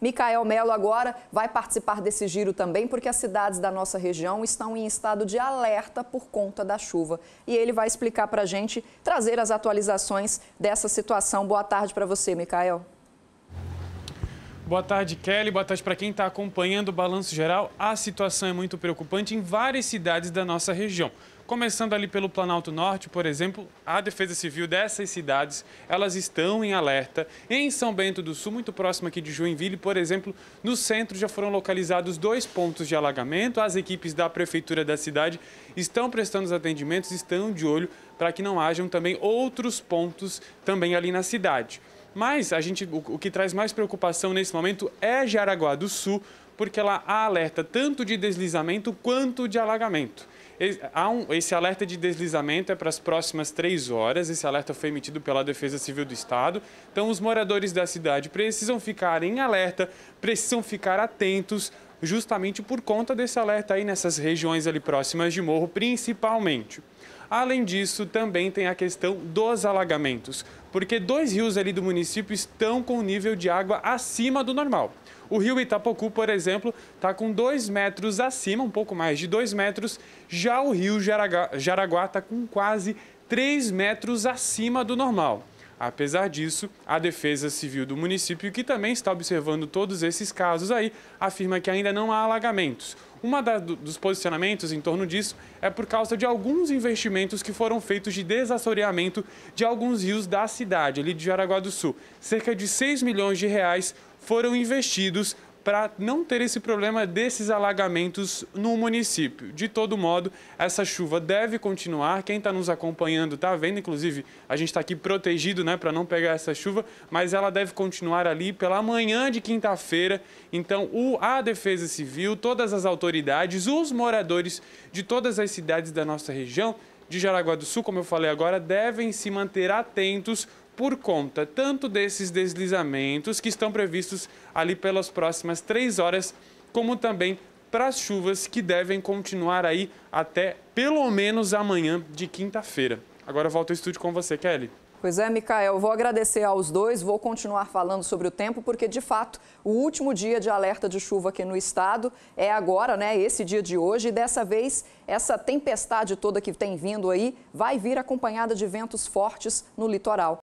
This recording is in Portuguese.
Micael Melo agora vai participar desse giro também, porque as cidades da nossa região estão em estado de alerta por conta da chuva. E ele vai explicar para a gente, trazer as atualizações dessa situação. Boa tarde para você, Micael. Boa tarde, Kelly. Boa tarde para quem está acompanhando o Balanço Geral. A situação é muito preocupante em várias cidades da nossa região. Começando ali pelo Planalto Norte, por exemplo, a Defesa Civil dessas cidades, elas estão em alerta. Em São Bento do Sul, muito próximo aqui de Joinville, por exemplo, no centro já foram localizados dois pontos de alagamento. As equipes da prefeitura da cidade estão prestando os atendimentos, estão de olho para que não hajam também outros pontos também ali na cidade. Mas a gente, o, o que traz mais preocupação nesse momento é Jaraguá do Sul, porque ela alerta tanto de deslizamento quanto de alagamento. Um, esse alerta de deslizamento é para as próximas três horas. Esse alerta foi emitido pela Defesa Civil do Estado. Então, os moradores da cidade precisam ficar em alerta, precisam ficar atentos, justamente por conta desse alerta aí nessas regiões ali próximas de morro, principalmente. Além disso, também tem a questão dos alagamentos, porque dois rios ali do município estão com nível de água acima do normal. O rio Itapocu, por exemplo, está com 2 metros acima, um pouco mais de 2 metros. Já o rio Jaraguá está com quase 3 metros acima do normal. Apesar disso, a Defesa Civil do município, que também está observando todos esses casos aí, afirma que ainda não há alagamentos. Um dos posicionamentos em torno disso é por causa de alguns investimentos que foram feitos de desassoreamento de alguns rios da cidade, ali de Jaraguá do Sul. Cerca de 6 milhões de reais foram investidos para não ter esse problema desses alagamentos no município. De todo modo, essa chuva deve continuar. Quem está nos acompanhando está vendo, inclusive a gente está aqui protegido né, para não pegar essa chuva, mas ela deve continuar ali pela manhã de quinta-feira. Então, o, a Defesa Civil, todas as autoridades, os moradores de todas as cidades da nossa região de Jaraguá do Sul, como eu falei agora, devem se manter atentos por conta tanto desses deslizamentos que estão previstos ali pelas próximas três horas, como também para as chuvas que devem continuar aí até pelo menos amanhã de quinta-feira. Agora eu volto ao estúdio com você, Kelly. Pois é, Micael, vou agradecer aos dois, vou continuar falando sobre o tempo, porque de fato o último dia de alerta de chuva aqui no estado é agora, né? Esse dia de hoje, e dessa vez essa tempestade toda que tem vindo aí vai vir acompanhada de ventos fortes no litoral.